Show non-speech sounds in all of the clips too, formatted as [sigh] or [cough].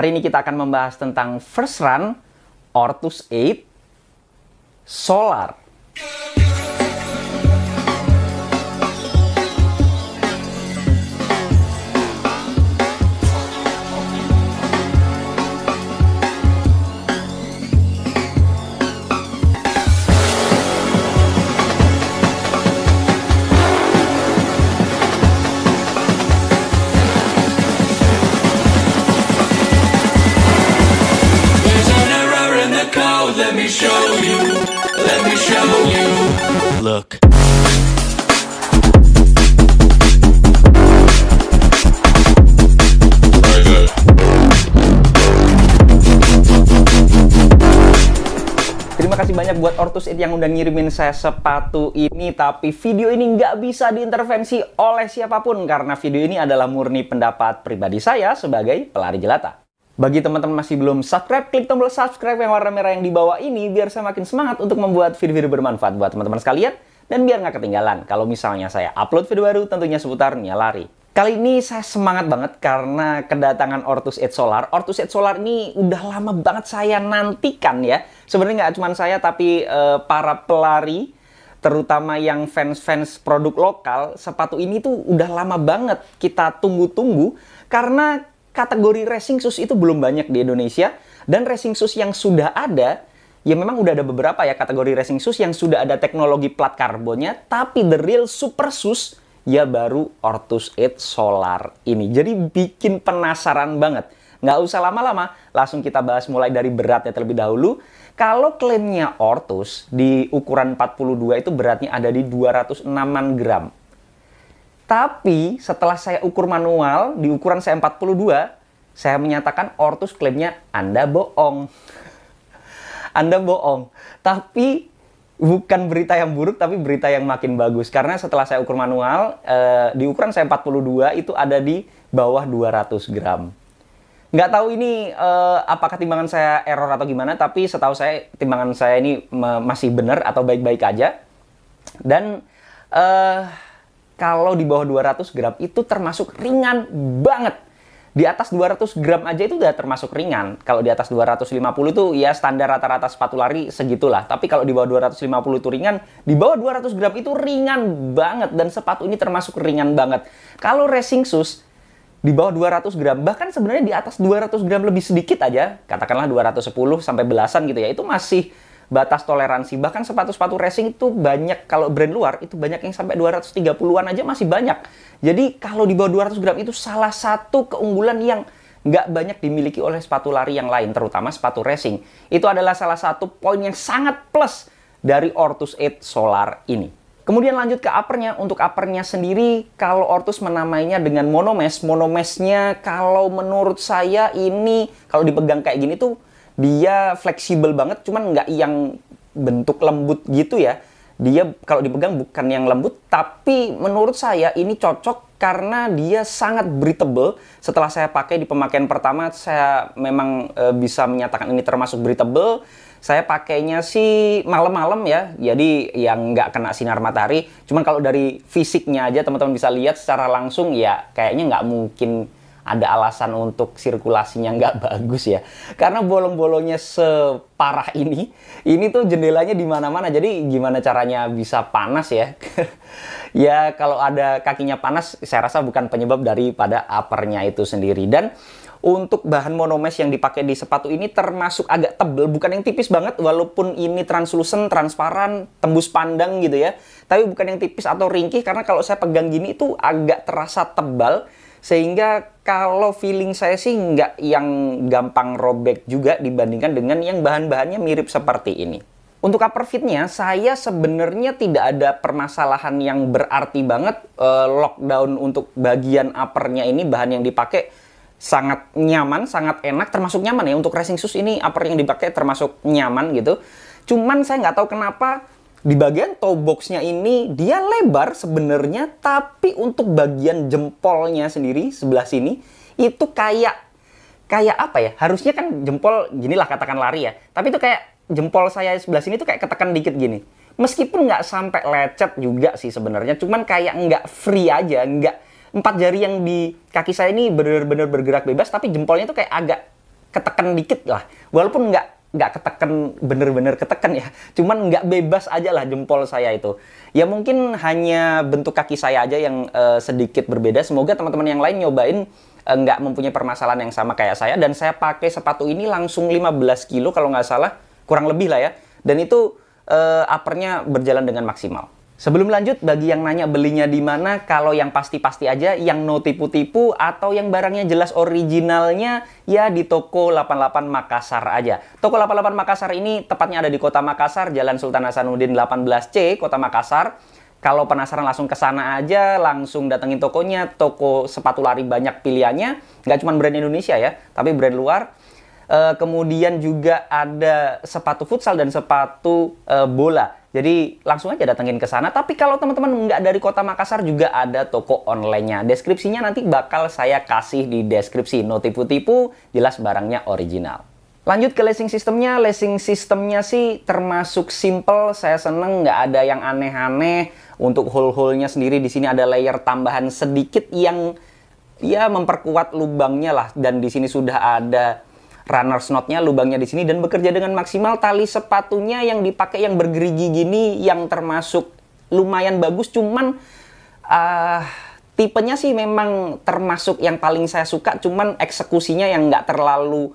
Hari ini kita akan membahas tentang first run, Ortus 8, solar. kasih banyak buat Ortus It yang udah ngirimin saya sepatu ini. Tapi video ini nggak bisa diintervensi oleh siapapun karena video ini adalah murni pendapat pribadi saya sebagai pelari jelata. Bagi teman-teman masih belum subscribe, klik tombol subscribe yang warna merah yang di bawah ini biar saya makin semangat untuk membuat video-video bermanfaat buat teman-teman sekalian dan biar nggak ketinggalan kalau misalnya saya upload video baru tentunya seputar Lari. Kali ini saya semangat banget karena kedatangan Ortus Ed Solar. Ortus Ed Solar ini udah lama banget saya nantikan ya. Sebenarnya nggak cuma saya tapi e, para pelari terutama yang fans-fans produk lokal, sepatu ini tuh udah lama banget kita tunggu-tunggu karena kategori racing shoes itu belum banyak di Indonesia dan racing shoes yang sudah ada ya memang udah ada beberapa ya kategori racing shoes yang sudah ada teknologi plat karbonnya tapi the real super shoes ya baru Ortus 8 Solar ini. Jadi bikin penasaran banget. Nggak usah lama-lama, langsung kita bahas mulai dari beratnya terlebih dahulu. Kalau klaimnya Ortus di ukuran 42 itu beratnya ada di 206 gram. Tapi setelah saya ukur manual di ukuran saya 42, saya menyatakan Ortus klaimnya Anda bohong. [laughs] Anda bohong. Tapi bukan berita yang buruk tapi berita yang makin bagus karena setelah saya ukur manual uh, di ukuran saya 42 itu ada di bawah 200 gram nggak tahu ini uh, apakah timbangan saya error atau gimana tapi setahu saya timbangan saya ini masih benar atau baik-baik aja dan uh, kalau di bawah 200 gram itu termasuk ringan banget di atas 200 gram aja itu udah termasuk ringan. Kalau di atas 250 itu ya standar rata-rata sepatu lari segitulah. Tapi kalau di bawah 250 itu ringan, di bawah 200 gram itu ringan banget dan sepatu ini termasuk ringan banget. Kalau racing shoes di bawah 200 gram, bahkan sebenarnya di atas 200 gram lebih sedikit aja, katakanlah 210 sampai belasan gitu ya, itu masih batas toleransi. Bahkan sepatu-sepatu racing itu banyak kalau brand luar itu banyak yang sampai 230-an aja masih banyak. Jadi kalau di bawah 200 gram itu salah satu keunggulan yang nggak banyak dimiliki oleh sepatu lari yang lain, terutama sepatu racing. Itu adalah salah satu poin yang sangat plus dari Ortus 8 Solar ini. Kemudian lanjut ke uppernya. Untuk uppernya sendiri, kalau Ortus menamainya dengan monomesh, monomeshnya kalau menurut saya ini kalau dipegang kayak gini tuh dia fleksibel banget cuman nggak yang bentuk lembut gitu ya dia kalau dipegang bukan yang lembut tapi menurut saya ini cocok karena dia sangat breathable setelah saya pakai di pemakaian pertama saya memang e, bisa menyatakan ini termasuk breathable saya pakainya sih malam-malam ya jadi yang nggak kena sinar matahari cuman kalau dari fisiknya aja teman-teman bisa lihat secara langsung ya kayaknya nggak mungkin ada alasan untuk sirkulasinya nggak [laughs] bagus ya. Karena bolong-bolongnya separah ini, ini tuh jendelanya di mana-mana. Jadi gimana caranya bisa panas ya? [laughs] ya kalau ada kakinya panas, saya rasa bukan penyebab daripada uppernya itu sendiri. Dan untuk bahan monomesh yang dipakai di sepatu ini termasuk agak tebel, bukan yang tipis banget walaupun ini translucent, transparan, tembus pandang gitu ya. Tapi bukan yang tipis atau ringkih karena kalau saya pegang gini itu agak terasa tebal sehingga kalau feeling saya sih nggak yang gampang robek juga dibandingkan dengan yang bahan-bahannya mirip seperti ini. Untuk upper fitnya, saya sebenarnya tidak ada permasalahan yang berarti banget. E, lockdown untuk bagian uppernya ini bahan yang dipakai sangat nyaman, sangat enak, termasuk nyaman ya. Untuk racing shoes ini upper yang dipakai termasuk nyaman gitu. Cuman saya nggak tahu kenapa di bagian toe boxnya ini dia lebar sebenarnya tapi untuk bagian jempolnya sendiri sebelah sini itu kayak kayak apa ya harusnya kan jempol gini lah katakan lari ya tapi itu kayak jempol saya sebelah sini tuh kayak ketekan dikit gini meskipun nggak sampai lecet juga sih sebenarnya cuman kayak nggak free aja nggak empat jari yang di kaki saya ini benar-benar bergerak bebas tapi jempolnya itu kayak agak ketekan dikit lah walaupun nggak nggak ketekan bener-bener ketekan ya cuman nggak bebas aja lah jempol saya itu ya mungkin hanya bentuk kaki saya aja yang uh, sedikit berbeda semoga teman-teman yang lain nyobain uh, nggak mempunyai permasalahan yang sama kayak saya dan saya pakai sepatu ini langsung 15 kilo kalau nggak salah kurang lebih lah ya dan itu uh, uppernya berjalan dengan maksimal Sebelum lanjut, bagi yang nanya belinya di mana, kalau yang pasti-pasti aja, yang no tipu-tipu, atau yang barangnya jelas originalnya, ya di toko 88 Makassar aja. Toko 88 Makassar ini tepatnya ada di kota Makassar, Jalan Sultan Hasanuddin 18C, kota Makassar. Kalau penasaran langsung ke sana aja, langsung datengin tokonya, toko sepatu lari banyak pilihannya. Nggak cuma brand Indonesia ya, tapi brand luar. Uh, kemudian juga ada sepatu futsal dan sepatu uh, bola jadi langsung aja datengin ke sana. Tapi kalau teman-teman nggak dari kota Makassar juga ada toko online-nya. Deskripsinya nanti bakal saya kasih di deskripsi. No tipu-tipu, jelas barangnya original. Lanjut ke leasing sistemnya. Leasing sistemnya sih termasuk simple. Saya seneng nggak ada yang aneh-aneh. Untuk hole-hole-nya sendiri di sini ada layer tambahan sedikit yang ya memperkuat lubangnya lah. Dan di sini sudah ada runner snotnya lubangnya di sini dan bekerja dengan maksimal tali sepatunya yang dipakai yang bergerigi gini yang termasuk lumayan bagus cuman uh, tipenya sih memang termasuk yang paling saya suka cuman eksekusinya yang nggak terlalu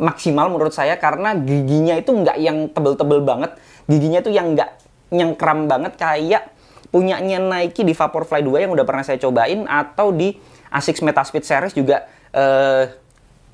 maksimal menurut saya karena giginya itu nggak yang tebel-tebel banget giginya itu yang nggak nyengkram banget kayak punyanya Nike di Vaporfly 2 yang udah pernah saya cobain atau di Asics Metaspeed Series juga eh,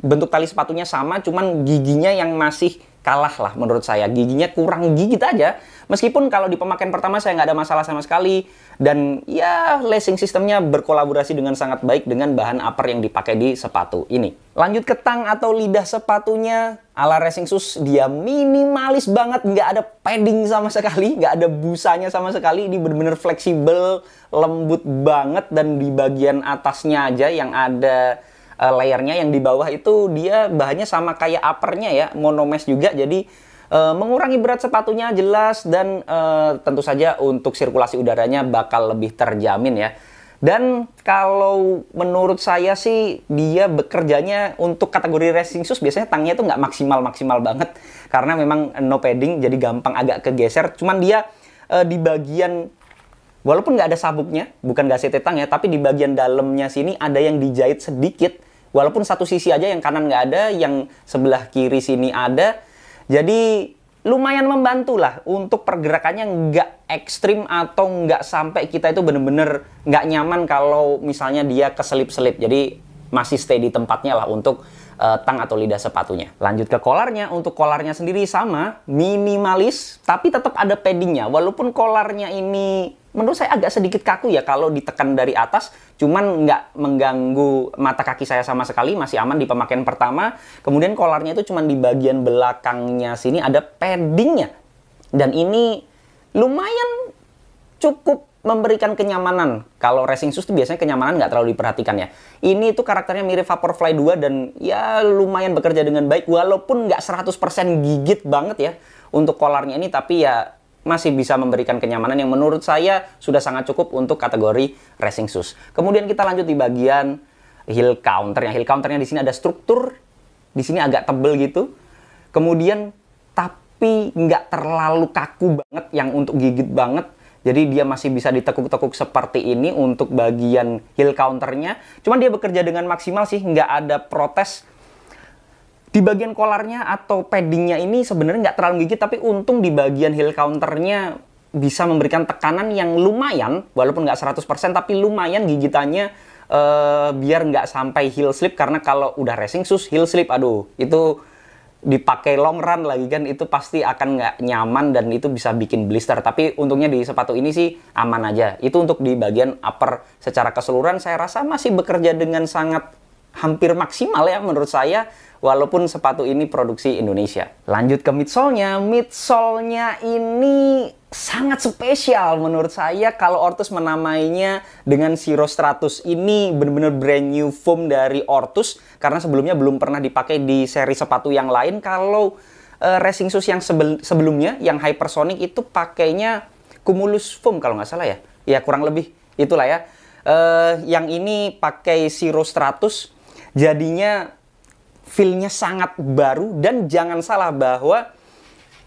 bentuk tali sepatunya sama, cuman giginya yang masih kalah lah menurut saya. Giginya kurang gigit aja. Meskipun kalau di pemakaian pertama saya nggak ada masalah sama sekali. Dan ya lacing sistemnya berkolaborasi dengan sangat baik dengan bahan upper yang dipakai di sepatu ini. Lanjut ke tang atau lidah sepatunya. Ala racing shoes dia minimalis banget. Nggak ada padding sama sekali. Nggak ada busanya sama sekali. Ini bener-bener fleksibel, lembut banget. Dan di bagian atasnya aja yang ada uh, eh, layarnya yang di bawah itu dia bahannya sama kayak uppernya ya monomes juga jadi uh, mengurangi berat sepatunya jelas dan uh, tentu saja untuk sirkulasi udaranya bakal lebih terjamin ya dan kalau menurut saya sih dia bekerjanya untuk kategori racing shoes biasanya tangnya itu nggak maksimal-maksimal banget karena memang no padding jadi gampang agak kegeser cuman dia uh, di bagian walaupun nggak ada sabuknya, bukan nggak setetang ya, tapi di bagian dalamnya sini ada yang dijahit sedikit walaupun satu sisi aja yang kanan nggak ada yang sebelah kiri sini ada jadi lumayan membantu lah untuk pergerakannya nggak ekstrim atau nggak sampai kita itu bener-bener nggak nyaman kalau misalnya dia keselip-selip jadi masih stay di tempatnya lah untuk uh, tang atau lidah sepatunya. Lanjut ke kolarnya, untuk kolarnya sendiri sama, minimalis, tapi tetap ada paddingnya. Walaupun kolarnya ini menurut saya agak sedikit kaku ya kalau ditekan dari atas, cuman nggak mengganggu mata kaki saya sama sekali, masih aman di pemakaian pertama. Kemudian kolarnya itu cuman di bagian belakangnya sini ada paddingnya. Dan ini lumayan cukup memberikan kenyamanan. Kalau racing shoes itu biasanya kenyamanan nggak terlalu diperhatikan ya. Ini itu karakternya mirip Vaporfly 2 dan ya lumayan bekerja dengan baik walaupun nggak 100% gigit banget ya untuk kolarnya ini tapi ya masih bisa memberikan kenyamanan yang menurut saya sudah sangat cukup untuk kategori racing shoes. Kemudian kita lanjut di bagian heel counter. counternya. Heel counternya di sini ada struktur, di sini agak tebel gitu. Kemudian tapi nggak terlalu kaku banget yang untuk gigit banget. Jadi dia masih bisa ditekuk-tekuk seperti ini untuk bagian heel counternya. Cuman dia bekerja dengan maksimal sih, nggak ada protes di bagian kolarnya atau paddingnya ini sebenarnya nggak terlalu gigit tapi untung di bagian heel counternya bisa memberikan tekanan yang lumayan walaupun nggak 100% tapi lumayan gigitannya uh, biar nggak sampai heel slip karena kalau udah racing sus heel slip aduh itu dipakai long run lagi kan itu pasti akan nggak nyaman dan itu bisa bikin blister tapi untungnya di sepatu ini sih aman aja itu untuk di bagian upper secara keseluruhan saya rasa masih bekerja dengan sangat hampir maksimal ya menurut saya walaupun sepatu ini produksi Indonesia. Lanjut ke midsole-nya. Midsole-nya ini sangat spesial menurut saya kalau Ortus menamainya dengan Siro Stratus ini benar-benar brand new foam dari Ortus karena sebelumnya belum pernah dipakai di seri sepatu yang lain kalau uh, racing shoes yang sebel sebelumnya yang hypersonic itu pakainya cumulus foam kalau nggak salah ya ya kurang lebih itulah ya uh, yang ini pakai Siro Stratus jadinya feel sangat baru dan jangan salah bahwa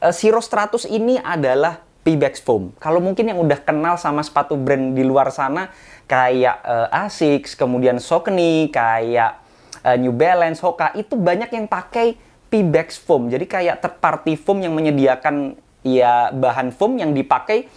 eh, Sirostratus 100 ini adalah Pebax foam. Kalau mungkin yang udah kenal sama sepatu brand di luar sana kayak uh, Asics, kemudian Saucony, kayak uh, New Balance, Hoka itu banyak yang pakai Pebax foam. Jadi kayak third party foam yang menyediakan ya bahan foam yang dipakai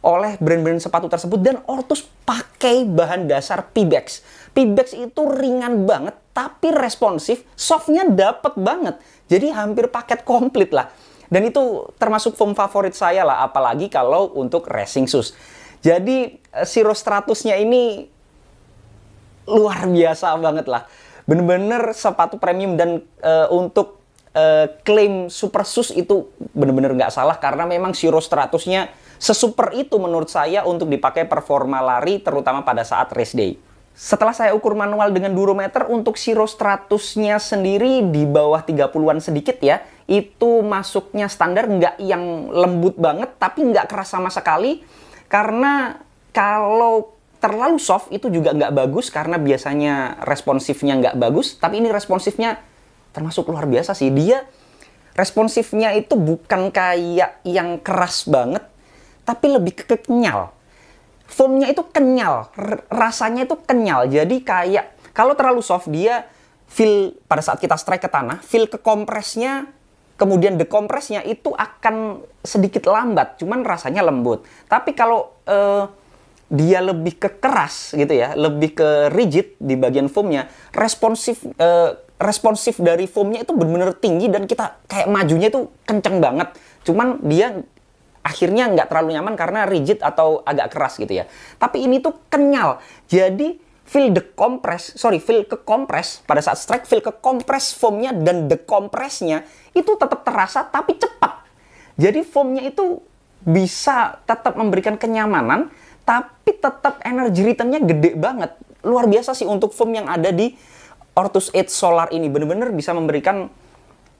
oleh brand-brand sepatu tersebut dan Ortus pakai bahan dasar Pibex. Pibex itu ringan banget tapi responsif, softnya dapet banget. Jadi hampir paket komplit lah. Dan itu termasuk foam favorit saya lah, apalagi kalau untuk racing shoes. Jadi eh, Siro Stratusnya ini luar biasa banget lah. Bener-bener sepatu premium dan uh, untuk klaim eh, klaim super shoes itu bener-bener nggak salah karena memang Siro Stratusnya sesuper itu menurut saya untuk dipakai performa lari terutama pada saat race day. Setelah saya ukur manual dengan durometer untuk siro 100 sendiri di bawah 30-an sedikit ya, itu masuknya standar nggak yang lembut banget tapi nggak keras sama sekali karena kalau terlalu soft itu juga nggak bagus karena biasanya responsifnya nggak bagus tapi ini responsifnya termasuk luar biasa sih dia responsifnya itu bukan kayak yang keras banget tapi lebih ke kenyal foamnya itu kenyal, rasanya itu kenyal. Jadi kayak kalau terlalu soft dia feel pada saat kita strike ke tanah, feel ke kompresnya kemudian dekompresnya itu akan sedikit lambat, cuman rasanya lembut. Tapi kalau uh, dia lebih ke keras gitu ya, lebih ke rigid di bagian foamnya, responsif uh, responsif dari foamnya itu benar-benar tinggi dan kita kayak majunya itu kenceng banget. Cuman dia akhirnya nggak terlalu nyaman karena rigid atau agak keras gitu ya. Tapi ini tuh kenyal. Jadi feel the compress, sorry, feel ke compress pada saat strike feel ke compress foamnya dan the compressnya itu tetap terasa tapi cepat. Jadi foamnya itu bisa tetap memberikan kenyamanan tapi tetap energy returnnya gede banget. Luar biasa sih untuk foam yang ada di Ortus 8 Solar ini bener-bener bisa memberikan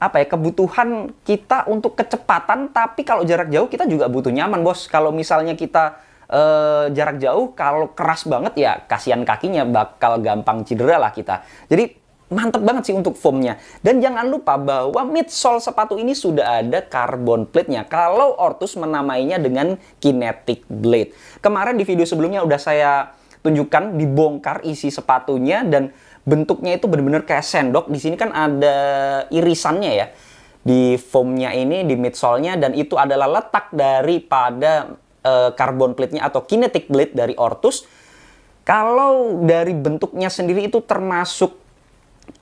apa ya kebutuhan kita untuk kecepatan tapi kalau jarak jauh kita juga butuh nyaman bos kalau misalnya kita eh, jarak jauh kalau keras banget ya kasihan kakinya bakal gampang cedera lah kita jadi mantep banget sih untuk foamnya dan jangan lupa bahwa midsole sepatu ini sudah ada carbon plate-nya kalau Ortus menamainya dengan kinetic blade kemarin di video sebelumnya udah saya tunjukkan dibongkar isi sepatunya dan bentuknya itu benar-benar kayak sendok. Di sini kan ada irisannya ya di foamnya ini, di midsole-nya dan itu adalah letak daripada uh, carbon plate-nya atau kinetic blade dari Ortus. Kalau dari bentuknya sendiri itu termasuk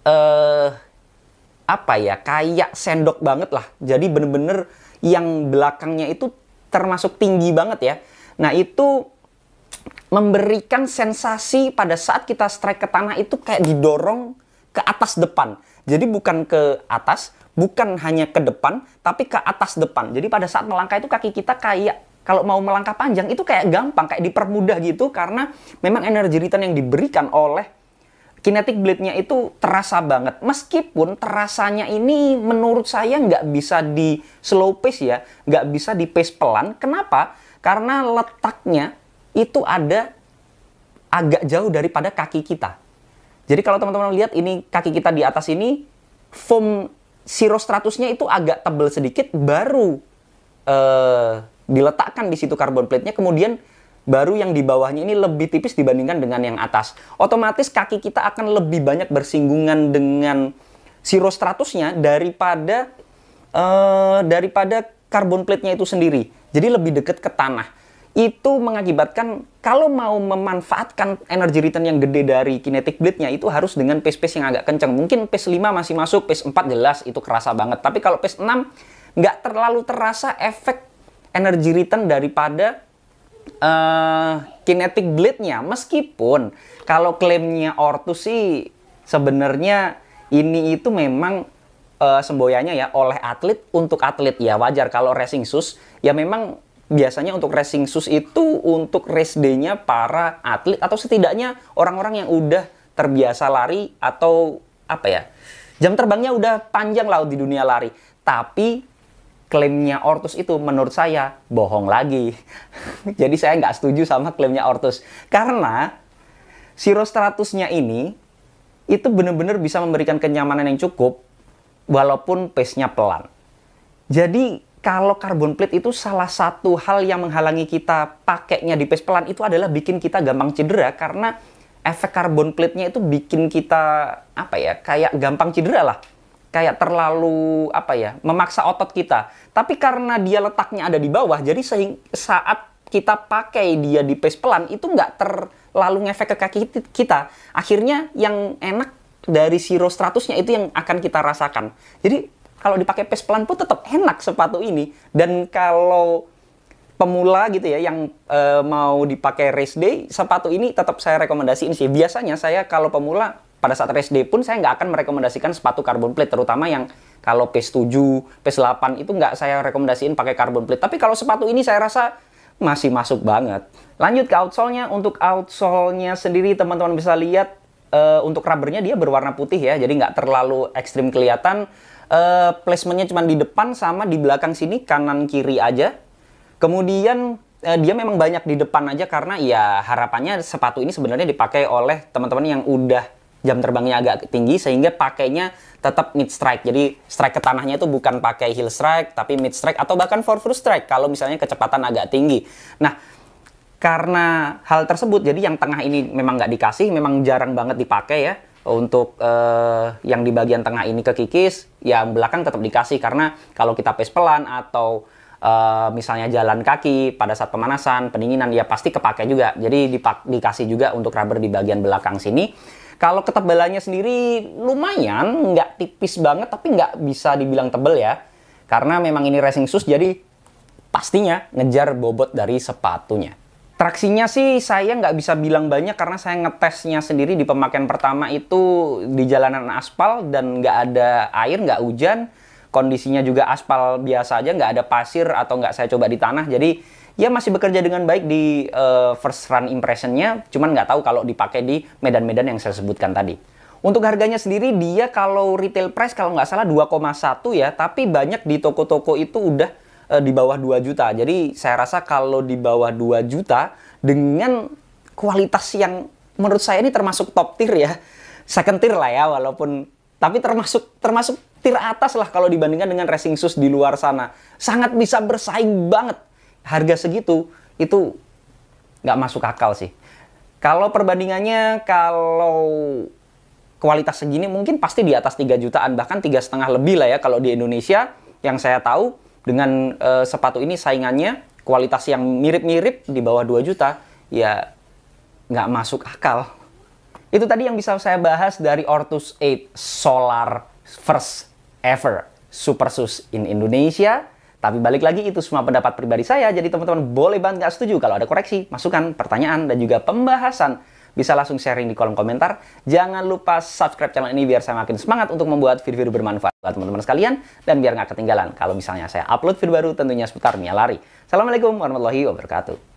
uh, apa ya kayak sendok banget lah. Jadi bener-bener yang belakangnya itu termasuk tinggi banget ya. Nah itu memberikan sensasi pada saat kita strike ke tanah itu kayak didorong ke atas depan. Jadi bukan ke atas, bukan hanya ke depan, tapi ke atas depan. Jadi pada saat melangkah itu kaki kita kayak kalau mau melangkah panjang itu kayak gampang, kayak dipermudah gitu karena memang energi return yang diberikan oleh kinetic blade-nya itu terasa banget. Meskipun terasanya ini menurut saya nggak bisa di slow pace ya, nggak bisa di pace pelan. Kenapa? Karena letaknya itu ada agak jauh daripada kaki kita. Jadi kalau teman-teman lihat ini kaki kita di atas ini foam sirostratusnya itu agak tebel sedikit baru uh, diletakkan di situ carbon plate-nya kemudian baru yang di bawahnya ini lebih tipis dibandingkan dengan yang atas. Otomatis kaki kita akan lebih banyak bersinggungan dengan sirostratusnya daripada uh, daripada karbon plate-nya itu sendiri. Jadi lebih dekat ke tanah itu mengakibatkan kalau mau memanfaatkan energi return yang gede dari kinetic blade-nya itu harus dengan pace-pace yang agak kencang Mungkin pace 5 masih masuk, pace 4 jelas itu kerasa banget. Tapi kalau pace 6 nggak terlalu terasa efek energi return daripada uh, kinetic blade-nya. Meskipun kalau klaimnya Ortus sih sebenarnya ini itu memang uh, semboyanya ya oleh atlet untuk atlet ya wajar kalau racing shoes ya memang biasanya untuk racing shoes itu untuk race day-nya para atlet atau setidaknya orang-orang yang udah terbiasa lari atau apa ya jam terbangnya udah panjang laut di dunia lari tapi klaimnya Ortus itu menurut saya bohong lagi [laughs] jadi saya nggak setuju sama klaimnya Ortus karena Siro statusnya ini itu benar-benar bisa memberikan kenyamanan yang cukup walaupun pace-nya pelan jadi kalau carbon plate itu salah satu hal yang menghalangi kita pakainya di pace pelan itu adalah bikin kita gampang cedera karena efek carbon plate-nya itu bikin kita apa ya kayak gampang cedera lah kayak terlalu apa ya memaksa otot kita tapi karena dia letaknya ada di bawah jadi saat kita pakai dia di pace pelan itu nggak terlalu ngefek ke kaki kita akhirnya yang enak dari siro 100-nya itu yang akan kita rasakan jadi kalau dipakai pace pelan pun tetap enak sepatu ini. Dan kalau pemula gitu ya yang e, mau dipakai race day, sepatu ini tetap saya rekomendasiin sih. Biasanya saya kalau pemula pada saat race day pun saya nggak akan merekomendasikan sepatu carbon plate terutama yang kalau pace 7, pace 8 itu nggak saya rekomendasiin pakai carbon plate. Tapi kalau sepatu ini saya rasa masih masuk banget. Lanjut ke outsole-nya. Untuk outsole-nya sendiri teman-teman bisa lihat e, untuk rubbernya dia berwarna putih ya. Jadi nggak terlalu ekstrim kelihatan uh, placementnya cuma di depan sama di belakang sini kanan kiri aja. Kemudian uh, dia memang banyak di depan aja karena ya harapannya sepatu ini sebenarnya dipakai oleh teman-teman yang udah jam terbangnya agak tinggi sehingga pakainya tetap mid strike. Jadi strike ke tanahnya itu bukan pakai heel strike tapi mid strike atau bahkan for foot strike kalau misalnya kecepatan agak tinggi. Nah, karena hal tersebut jadi yang tengah ini memang nggak dikasih, memang jarang banget dipakai ya untuk uh, yang di bagian tengah ini kekikis, yang belakang tetap dikasih karena kalau kita pace pelan atau uh, misalnya jalan kaki pada saat pemanasan, pendinginan ya pasti kepake juga. Jadi dipak dikasih juga untuk rubber di bagian belakang sini. Kalau ketebalannya sendiri lumayan, nggak tipis banget tapi nggak bisa dibilang tebel ya. Karena memang ini racing shoes jadi pastinya ngejar bobot dari sepatunya. Traksinya sih saya nggak bisa bilang banyak karena saya ngetesnya sendiri di pemakaian pertama itu di jalanan aspal dan nggak ada air, nggak hujan. Kondisinya juga aspal biasa aja, nggak ada pasir atau nggak saya coba di tanah. Jadi ya masih bekerja dengan baik di uh, first run impressionnya, cuman nggak tahu kalau dipakai di medan-medan yang saya sebutkan tadi. Untuk harganya sendiri dia kalau retail price kalau nggak salah 2,1 ya, tapi banyak di toko-toko itu udah Eh, di bawah 2 juta. Jadi saya rasa kalau di bawah 2 juta dengan kualitas yang menurut saya ini termasuk top tier ya. Second tier lah ya walaupun tapi termasuk termasuk tier atas lah kalau dibandingkan dengan racing shoes di luar sana. Sangat bisa bersaing banget. Harga segitu itu nggak masuk akal sih. Kalau perbandingannya kalau kualitas segini mungkin pasti di atas 3 jutaan bahkan tiga setengah lebih lah ya kalau di Indonesia yang saya tahu dengan uh, sepatu ini saingannya kualitas yang mirip-mirip di bawah 2 juta ya nggak masuk akal. Itu tadi yang bisa saya bahas dari Ortus 8 Solar First Ever Super Sus in Indonesia. Tapi balik lagi itu semua pendapat pribadi saya, jadi teman-teman boleh banget nggak setuju kalau ada koreksi, masukan, pertanyaan, dan juga pembahasan bisa langsung sharing di kolom komentar. Jangan lupa subscribe channel ini biar saya makin semangat untuk membuat video-video bermanfaat buat teman-teman sekalian dan biar nggak ketinggalan kalau misalnya saya upload video baru tentunya seputar Mia Lari. Assalamualaikum warahmatullahi wabarakatuh.